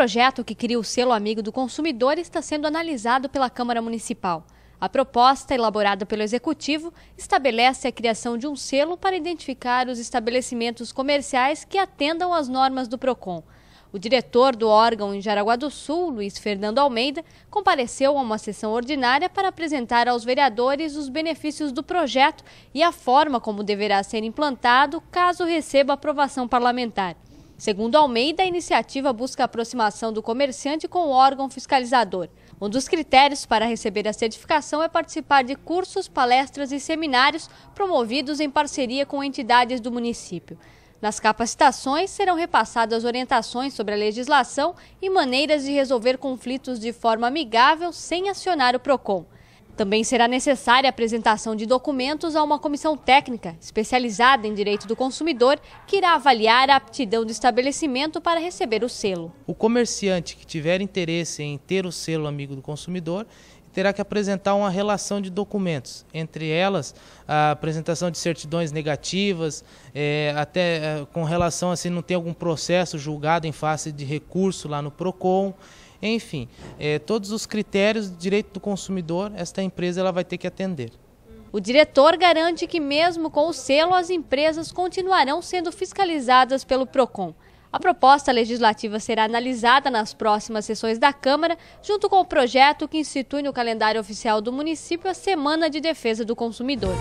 projeto que cria o selo amigo do consumidor está sendo analisado pela Câmara Municipal. A proposta, elaborada pelo Executivo, estabelece a criação de um selo para identificar os estabelecimentos comerciais que atendam às normas do PROCON. O diretor do órgão em Jaraguá do Sul, Luiz Fernando Almeida, compareceu a uma sessão ordinária para apresentar aos vereadores os benefícios do projeto e a forma como deverá ser implantado caso receba aprovação parlamentar. Segundo Almeida, a iniciativa busca a aproximação do comerciante com o órgão fiscalizador. Um dos critérios para receber a certificação é participar de cursos, palestras e seminários promovidos em parceria com entidades do município. Nas capacitações serão repassadas orientações sobre a legislação e maneiras de resolver conflitos de forma amigável sem acionar o PROCON. Também será necessária a apresentação de documentos a uma comissão técnica especializada em direito do consumidor, que irá avaliar a aptidão do estabelecimento para receber o selo. O comerciante que tiver interesse em ter o selo amigo do consumidor terá que apresentar uma relação de documentos, entre elas a apresentação de certidões negativas, é, até é, com relação a se não tem algum processo julgado em face de recurso lá no PROCON. Enfim, é, todos os critérios de direito do consumidor, esta empresa ela vai ter que atender. O diretor garante que, mesmo com o selo, as empresas continuarão sendo fiscalizadas pelo PROCON. A proposta legislativa será analisada nas próximas sessões da Câmara, junto com o projeto que institui no calendário oficial do município a Semana de Defesa do Consumidor.